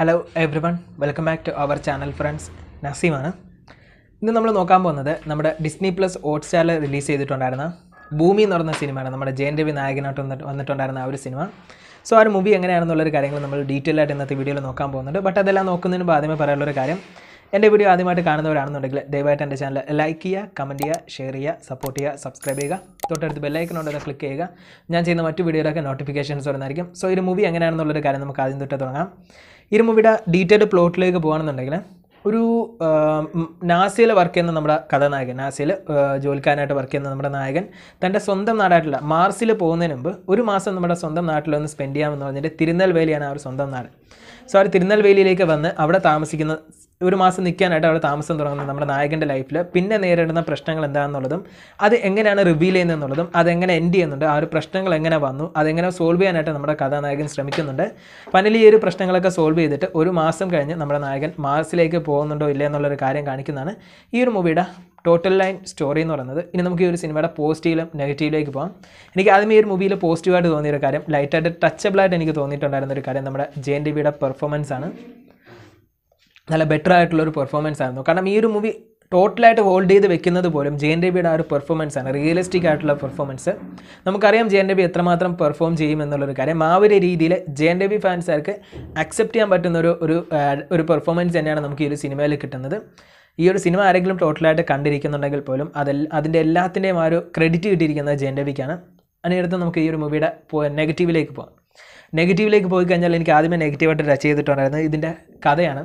hello everyone welcome back to our channel friends നസീമാണ് ഇന്ന് നമ്മൾ നോക്കാൻ പോകുന്നത് നമ്മുടെ ഡിസ്നി പ്ലസ് ഹോട്ട്സ്റ്റാറിൽ റിലീസ് ചെയ്തിട്ടുണ്ടായിരുന്ന ഭൂമി എന്ന് പറയുന്ന സിനിമയാണ് നമ്മുടെ ജയൻ രവി നായകനായിട്ട് വന്നിട്ടുണ്ടായിരുന്ന ആ ഒരു സിനിമ സോ ആ ഒരു മൂവി എങ്ങനെയാണെന്നുള്ളൊരു കാര്യങ്ങൾ നമ്മൾ ഡീറ്റെയിൽ ആയിട്ട് ഇന്നത്തെ വീഡിയോയിൽ നോക്കാൻ പോകുന്നുണ്ട് ബട്ട് അതെല്ലാം നോക്കുന്നതിന് ആദ്യമേ പറയാനുള്ളൊരു കാര്യം എൻ്റെ വീഡിയോ ആദ്യമായിട്ട് കാണുന്നവരാണെന്നുണ്ടെങ്കിൽ ദയവായിട്ട് എൻ്റെ ചാനൽ ലൈക്ക് ചെയ്യുക കമൻറ്റ് ചെയ്യുക ഷെയർ ചെയ്യുക സപ്പോർട്ട് ചെയ്യുക സബ്സ്ക്രൈബ് ചെയ്യുക തൊട്ടടുത്ത് ഉണ്ടെന്ന് ക്ലിക്ക് ചെയ്യുക ഞാൻ ചെയ്യുന്ന മറ്റു വീഡിയോയിലൊക്കെ നോട്ടിഫിക്കേഷൻസ് വരുന്നതായിരിക്കും സോ ഒരു മൂവി എങ്ങനെയാണെന്നുള്ളൊരു കാര്യം നമുക്ക് ആദ്യം തൊട്ട് തുടങ്ങാം ഈ മൂവിയുടെ ഡീറ്റെയിൽഡ് പ്ലോട്ടിലേക്ക് പോകുകയാണെന്നുണ്ടെങ്കിൽ ഒരു നാസിയിലെ വർക്ക് ചെയ്യുന്ന നമ്മുടെ കഥാനായകൻ നാസിയിൽ ജോലിക്കാരനായിട്ട് വർക്ക് ചെയ്യുന്ന നമ്മുടെ നായകൻ തൻ്റെ സ്വന്തം നാടായിട്ടുള്ള മാർസിൽ പോകുന്നതിന് മുമ്പ് ഒരു മാസം നമ്മുടെ സ്വന്തം നാട്ടിലൊന്ന് സ്പെൻഡ് ചെയ്യാമെന്ന് പറഞ്ഞിട്ട് തിരുനെൽവേലിയാണ് അവർ സ്വന്തം നാട് സോ അവർ തിരുനെൽവേലിയിലേക്ക് വന്ന് അവിടെ താമസിക്കുന്ന ഒരു മാസം നിൽക്കാനായിട്ട് അവിടെ താമസം തുടങ്ങുന്നത് നമ്മുടെ നായകൻ്റെ ലൈഫിൽ പിന്നെ നേരിടുന്ന പ്രശ്നങ്ങൾ എന്താണെന്നുള്ളതും അത് എങ്ങനെയാണ് റിവീൽ ചെയ്യുന്നതെന്നുള്ളതും അതെങ്ങനെ എൻഡ് ചെയ്യുന്നുണ്ട് ആ ഒരു പ്രശ്നങ്ങൾ എങ്ങനെ വന്നു അതെങ്ങനെ സോൾവ് ചെയ്യാനായിട്ട് നമ്മുടെ കഥാനായകൻ ശ്രമിക്കുന്നുണ്ട് ഫൈനലി ഈ ഒരു പ്രശ്നങ്ങളൊക്കെ സോൾവ് ചെയ്തിട്ട് ഒരു മാസം കഴിഞ്ഞ് നമ്മുടെ നായകൻ മാർസിലേക്ക് പോകുന്നുണ്ടോ ഇല്ല എന്നുള്ളൊരു കാര്യം കാണിക്കുന്നതാണ് ഈ ഒരു മൂവിയുടെ ടോട്ടൽ ലൈൻ സ്റ്റോറി എന്ന് പറയുന്നത് ഇനി നമുക്ക് ഈ ഒരു സിനിമയുടെ പോസിറ്റീവിലും നെഗറ്റീവിലേക്ക് പോകാം എനിക്ക് ആദ്യം ഈ ഒരു മൂവിയിൽ പോസിറ്റീവായിട്ട് തോന്നിയൊരു കാര്യം ലൈറ്റായിട്ട് ടച്ചബിളായിട്ട് എനിക്ക് തോന്നിയിട്ടുണ്ടായിരുന്ന ഒരു കാര്യം നമ്മുടെ ജെ എൻ ഡി ബിയുടെ പെർഫോമൻസ് ആണ് നല്ല ബെറ്റർ ആയിട്ടുള്ള ഒരു പെർഫോമൻസ് ആയിരുന്നു കാരണം ഈ ഒരു മൂവി ടോട്ടലായിട്ട് ഹോൾഡ് ചെയ്ത് വെക്കുന്നത് പോലും ജെ എൻ രവിയുടെ ആ ഒരു പെർഫോമൻസ് ആണ് റിയലിസ്റ്റിക് ആയിട്ടുള്ള പെർഫോമൻസ് നമുക്കറിയാം ജെ എൻ രവി എത്രമാത്രം പെർഫോം ചെയ്യും എന്നുള്ളൊരു കാര്യം ആ ഒരു രീതിയിൽ ജെ എൻ രവി ഫാൻസുകാർക്ക് അക്സെപ്റ്റ് ചെയ്യാൻ പറ്റുന്ന ഒരു ഒരു പെർഫോമൻസ് തന്നെയാണ് നമുക്ക് ഈ ഒരു സിനിമയിൽ കിട്ടുന്നത് ഈ ഒരു സിനിമ ആരെങ്കിലും ടോട്ടലായിട്ട് കണ്ടിരിക്കുന്നുണ്ടെങ്കിൽ പോലും അതെ അതിൻ്റെ എല്ലാത്തിൻ്റെയും ആ ഒരു ക്രെഡിറ്റ് കിട്ടിയിരിക്കുന്നത് ജെ എൻ രവിക്കാണ് അതിനടുത്ത് നമുക്ക് ഈ ഒരു മൂവിയുടെ നെഗറ്റീവിലേക്ക് പോകാം നെഗറ്റീവിലേക്ക് പോയി കഴിഞ്ഞാൽ എനിക്ക് ആദ്യമേ നെഗറ്റീവായിട്ട് ടച്ച് ചെയ്തിട്ടുണ്ടായിരുന്നത് ഇതിൻ്റെ കഥയാണ്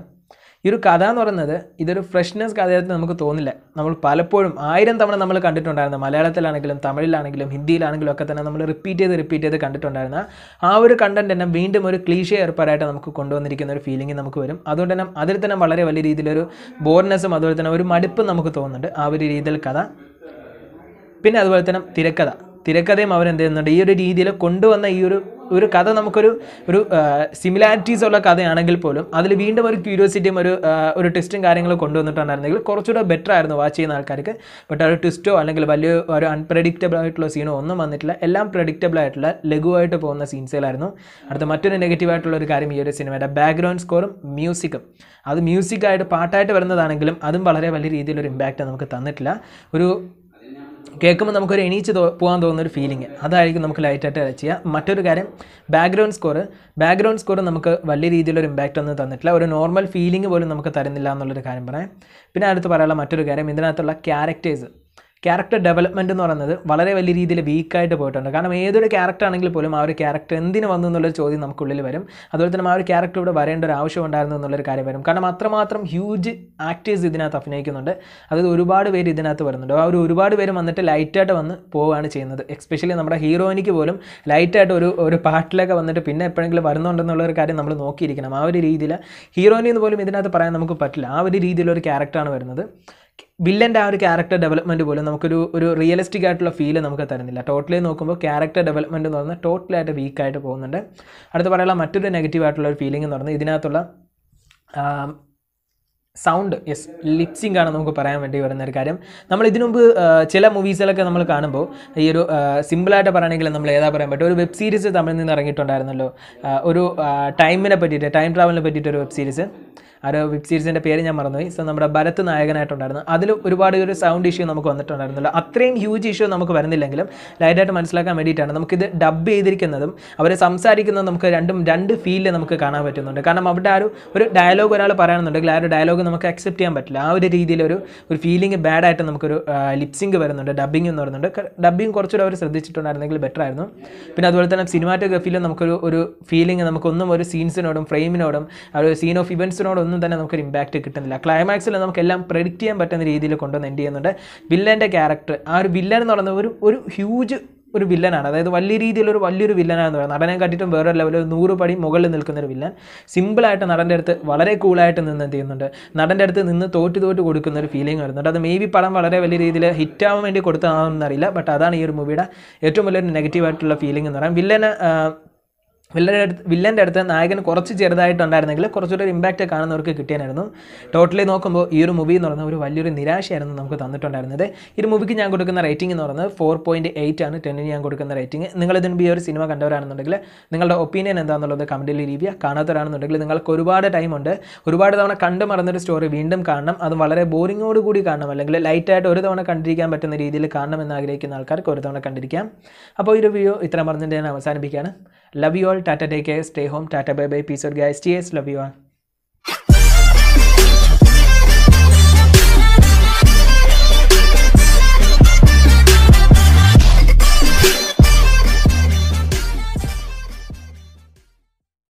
ഈ ഒരു കഥ എന്ന് പറയുന്നത് ഇതൊരു ഫ്രഷ്നെസ് കഥയായിട്ട് നമുക്ക് തോന്നില്ല നമ്മൾ പലപ്പോഴും ആയിരം തവണ നമ്മൾ കണ്ടിട്ടുണ്ടായിരുന്ന മലയാളത്തിലാണെങ്കിലും തമിഴിലാണെങ്കിലും ഹിന്ദിയിലാണെങ്കിലും ഒക്കെ തന്നെ നമ്മൾ റിപ്പീറ്റ് ചെയ്ത് റിപ്പീറ്റ് ചെയ്ത് കണ്ടിട്ടുണ്ടായിരുന്ന ആ ഒരു കണ്ടന്റ് തന്നെ വീണ്ടും ഒരു ക്ലീഷേ ഏർപ്പാടായിട്ട് നമുക്ക് കൊണ്ടുവന്നിരിക്കുന്ന ഒരു ഫീലിംഗ് നമുക്ക് വരും അതുകൊണ്ട് തന്നെ അതിൽ തന്നെ വളരെ വലിയ രീതിയിലൊരു ബോർനെസ്സും അതുപോലെ തന്നെ ഒരു മടുപ്പും നമുക്ക് തോന്നുന്നുണ്ട് ആ ഒരു രീതിയിൽ കഥ പിന്നെ അതുപോലെ തന്നെ തിരക്കഥ തിരക്കഥയും അവരെന്ത് ചെയ്യുന്നുണ്ട് ഈ ഒരു രീതിയിൽ കൊണ്ടുവന്ന ഈ ഒരു ഒരു കഥ നമുക്കൊരു ഒരു സിമിലാരിറ്റീസ് ഉള്ള കഥയാണെങ്കിൽ പോലും അതിൽ വീണ്ടും ഒരു ക്യൂരിയോസിറ്റിയും ഒരു ഒരു ട്വിസ്റ്റും കാര്യങ്ങളും കൊണ്ടുവന്നിട്ടുണ്ടായിരുന്നെങ്കിൽ കുറച്ചുകൂടെ ബെറ്റർ ആയിരുന്നു വാച്ച് ചെയ്യുന്ന ആൾക്കാർക്ക് ബട്ട് ഒരു ട്വിസ്റ്റോ അല്ലെങ്കിൽ വലിയ ഒരു അൺപ്രഡിക്റ്റബിൾ ആയിട്ടുള്ള സീനോ ഒന്നും വന്നിട്ടില്ല എല്ലാം പ്രഡിക്റ്റബിൾ ആയിട്ടുള്ള ലഘുവായിട്ട് പോകുന്ന സീൻസുകളായിരുന്നു അടുത്ത മറ്റൊരു നെഗറ്റീവ് ആയിട്ടുള്ള ഒരു കാര്യം ഈ ഒരു സിനിമയുടെ ബാക്ക്ഗ്രൗണ്ട് സ്കോറും മ്യൂസിക്കും അത് മ്യൂസിക്കായിട്ട് പാട്ടായിട്ട് വരുന്നതാണെങ്കിലും അതും വളരെ വലിയ രീതിയിലൊരു ഇമ്പാക്റ്റ് നമുക്ക് തന്നിട്ടില്ല ഒരു കേൾക്കുമ്പോൾ നമുക്കൊരു എണീച്ച് പോകാൻ തോന്നുന്ന ഒരു ഫീലിംഗ് അതായിരിക്കും നമുക്ക് ലൈറ്റായിട്ട് ചെയ്യുക മറ്റൊരു കാര്യം ബാക്ക്ഗ്രൗണ്ട് സ്കോർ ബാക്ക്ഗ്രൗണ്ട് സ്കോർ നമുക്ക് വലിയ രീതിയിലൊരു ഇമ്പാക്റ്റ് ഒന്നും തന്നിട്ടില്ല ഒരു നോർമൽ ഫീലിംഗ് പോലും നമുക്ക് തരുന്നില്ല എന്നുള്ളൊരു കാര്യം പറയാം പിന്നെ അടുത്ത് പറയാനുള്ള മറ്റൊരു കാര്യം ഇതിനകത്തുള്ള ക്യാരക്ടേഴ്സ് ക്യാരക്ടർ ഡെവലപ്മെൻറ്റ് എന്ന് പറയുന്നത് വളരെ വലിയ രീതിയിൽ വീക്കായിട്ട് പോയിട്ടുണ്ട് കാരണം ഏതൊരു ക്യാരക്ടർ ആണെങ്കിൽ പോലും ആ ഒരു ക്യാരക്ടർ എന്തിനു വന്നു എന്നുള്ളൊരു ചോദ്യം നമുക്കുള്ളിൽ വരും അതുപോലെ തന്നെ ആ ഒരു ക്യാരക്ടർ ഇവിടെ വരേണ്ട ഒരു ആവശ്യം ഉണ്ടായിരുന്നു എന്നുള്ളൊരു കാര്യം വരും കാരണം അത്രമാത്രം ഹ്യൂജ് ആക്ടേഴ്സ് ഇതിനകത്ത് അഭിനയിക്കുന്നുണ്ട് അതായത് ഒരുപാട് പേര് ഇതിനകത്ത് വരുന്നുണ്ട് ആ ഒരു ഒരുപാട് പേര് വന്നിട്ട് ലൈറ്റായിട്ട് വന്ന് പോവുകയാണ് ചെയ്യുന്നത് എക്സ്പെഷ്യലി നമ്മുടെ ഹീറോയിനിക്ക് പോലും ലൈറ്റായിട്ട് ഒരു ഒരു പാട്ടിലൊക്കെ വന്നിട്ട് പിന്നെ എപ്പോഴെങ്കിലും വരുന്നുണ്ടെന്നുള്ള ഒരു കാര്യം നമ്മൾ നോക്കിയിരിക്കണം ആ ഒരു രീതിയിൽ ഹീറോയിനിന്ന് പോലും ഇതിനകത്ത് പറയാൻ നമുക്ക് പറ്റില്ല ആ ഒരു രീതിയിലൊരു ക്യാരക്ടറാണ് വരുന്നത് വില്ലൻ്റെ ആ ഒരു ക്യാരക്ടർ ഡെവലപ്മെൻറ്റ് പോലും നമുക്കൊരു ഒരു റിയലിസ്റ്റിക് ആയിട്ടുള്ള ഫീൽ നമുക്ക് തരുന്നില്ല ടോട്ടലി നോക്കുമ്പോൾ ക്യാരക്ടർ ഡെവലപ്മെൻറ്റ് എന്ന് പറഞ്ഞാൽ ടോട്ടലായിട്ട് വീക്കായിട്ട് പോകുന്നുണ്ട് അടുത്ത് പറയാനുള്ള മറ്റൊരു നെഗറ്റീവ് ആയിട്ടുള്ള ഒരു ഫീലിംഗ് എന്ന് പറഞ്ഞാൽ ഇതിനകത്തുള്ള സൗണ്ട് യെസ് ലിപ്സിങ് ആണ് നമുക്ക് പറയാൻ വേണ്ടി വരുന്ന ഒരു കാര്യം നമ്മൾ ഇതിനു മുമ്പ് ചില മൂവീസിലൊക്കെ നമ്മൾ കാണുമ്പോൾ ഈ ഒരു സിമ്പിളായിട്ട് പറയുകയാണെങ്കിൽ നമ്മൾ ഏതാ പറയാൻ പറ്റും ഒരു വെബ് സീരീസ് തമിഴിൽ നിന്ന് ഇറങ്ങിയിട്ടുണ്ടായിരുന്നല്ലോ ഒരു ടൈമിനെ പറ്റിയിട്ട് ടൈം ട്രാവലിനെ പറ്റിയിട്ടൊരു ഒരു വെബ് സീരീസ് ആ ഒരു വെബ് സീരീസിൻ്റെ പേര് ഞാൻ മറന്നുപോയി സോ നമ്മുടെ ഭരത് നായകനായിട്ടുണ്ടായിരുന്നു അതിൽ ഒരുപാട് ഒരു സൗണ്ട് ഇഷ്യൂ നമുക്ക് വന്നിട്ടുണ്ടായിരുന്നല്ലോ അത്രയും ഹ്യൂജ് ഇഷ്യൂ നമുക്ക് വരുന്നില്ലെങ്കിലും ലൈറ്റായിട്ട് മനസ്സിലാക്കാൻ വേണ്ടിയിട്ടാണ് നമുക്കിത് ഡബ് ചെയ്തിരിക്കുന്നതും അവർ സംസാരിക്കുന്നതും നമുക്ക് രണ്ടും രണ്ട് ഫീലിൽ നമുക്ക് കാണാൻ പറ്റുന്നുണ്ട് കാരണം അവിടെ ആ ഒരു ഡയലോഗ് ഒരാൾ പറയുന്നുണ്ടെങ്കിൽ ആ ഒരു ഡയലോഗ് നമുക്ക് നമുക്ക് അക്സെപ്റ്റ് ചെയ്യാൻ പറ്റില്ല ആ ഒരു രീതിയിലൊരു ഒരു ഫീലിംഗ് ബാഡായിട്ട് നമുക്കൊരു ലിപ്സിങ് വരുന്നുണ്ട് ഡബ്ബിംഗ് എന്ന് പറയുന്നുണ്ട് ഡബ്ബിംഗ് കുറച്ചുകൂടെ അവർ ശ്രദ്ധിച്ചിട്ടുണ്ടായിരുന്നെങ്കിൽ ബെറ്റർ ആയിരുന്നു പിന്നെ അതുപോലെ തന്നെ സിനിമാറ്റോഗ്രഫിയിൽ നമുക്കൊരു ഒരു ഫീലിംഗ് നമുക്കൊന്നും ഒരു സീൻസിനോടും ഫ്രെയിമിനോടും ആ ഒരു സീൻ ഓഫ് ഇവൻസിനോടൊന്നും തന്നെ നമുക്കൊരു ഇമ്പാക്റ്റ് കിട്ടുന്നില്ല ക്ലൈമാക്സിൽ നമുക്കെല്ലാം പ്രെഡിക്റ്റ് ചെയ്യാൻ പറ്റുന്ന രീതിയിൽ കൊണ്ടുവന്ന് എൻഡ് ചെയ്യുന്നുണ്ട് വില്ലൻ്റെ ക്യാരക്ടർ ആ ഒരു വില്ലൻ എന്ന് പറയുന്നത് ഒരു ഒരു ഹ്യൂജ് ഒരു വില്ലനാണ് അതായത് വലിയ രീതിയിലൊരു വലിയൊരു വില്ലനാണെന്ന് പറയാം നടനെ കാട്ടിയിട്ടും വേറെ ലെവലിൽ നൂറ് പടി മുകളിൽ നിൽക്കുന്ന ഒരു വില്ലൻ സിമ്പിളായിട്ട് നടൻ്റെ അടുത്ത് വളരെ കൂളായിട്ട് നിന്ന് എന്ത് ചെയ്യുന്നുണ്ട് നടൻ്റെ അടുത്ത് നിന്ന് തോറ്റ് തോറ്റ് കൊടുക്കുന്ന ഒരു ഫീലിംഗ് വരുന്നുണ്ട് അത് മേ ബി പടം വളരെ വലിയ രീതിയിൽ ഹിറ്റാവാൻ വേണ്ടി കൊടുത്തതാണെന്നറിയില്ല ബട്ട് അതാണ് ഈ ഒരു മൂവിയുടെ ഏറ്റവും വലിയൊരു നെഗറ്റീവായിട്ടുള്ള ഫീലിംഗ് എന്ന് പറയാം വില്ലനെ വില്ലൻ്റെ അടുത്ത് വില്ലൻ്റെ അടുത്ത് നായകൻ കുറച്ച് ചെറുതായിട്ടുണ്ടായിരുന്നെങ്കിൽ കുറച്ചുകൂടി ഒരു ഇമ്പാക്റ്റ് കാണുന്നവർക്ക് കിട്ടിയായിരുന്നു ടോട്ടലി നോക്കുമ്പോൾ ഈ ഒരു മൂവി എന്ന് പറഞ്ഞാൽ ഒരു വലിയൊരു നിരാശയായിരുന്നു നമുക്ക് തന്നിട്ടുണ്ടായിരുന്നത് ഈ മൂവിക്ക് ഞാൻ കൊടുക്കുന്ന റേറ്റിംഗ് എന്ന് പറയുന്നത് ഫോർ പോയിൻറ്റ് എയ്റ്റ് ആണ് ടെന്നിന് ഞാൻ കൊടുക്കുന്ന റേറ്റിംഗ് നിങ്ങൾ ഇതിന് ഈ ഒരു സിനിമ കണ്ടവരാണെന്നുണ്ടെങ്കിൽ നിങ്ങളുടെ ഒപ്പീനിയൻ എന്താണെന്നുള്ളത് കമൻറ്റിൽ ലീവിയ കാണാത്തവരാണെന്നുണ്ടെങ്കിൽ നിങ്ങൾക്ക് ഒരുപാട് ടൈമുണ്ട് ഒരുപാട് തവണ കണ്ടു മറന്നൊരു സ്റ്റോറി വീണ്ടും കാണണം അത് വളരെ ബോറിങ്ങോട് കൂടി കാണണം അല്ലെങ്കിൽ ലൈറ്റായിട്ട് ഒരു തവണ കണ്ടിരിക്കാൻ പറ്റുന്ന രീതിയിൽ കാണണം എന്ന് ആഗ്രഹിക്കുന്ന ആൾക്കാർക്ക് ഒരു തവണ കണ്ടിരിക്കാം അപ്പോൾ ഈ ഒരു വീഡിയോ ഇത്ര പറഞ്ഞിട്ട് ഞാൻ അവസാനിപ്പിക്കുകയാണ് love you all tata take care stay home tata bye bye peace out guys TS love you all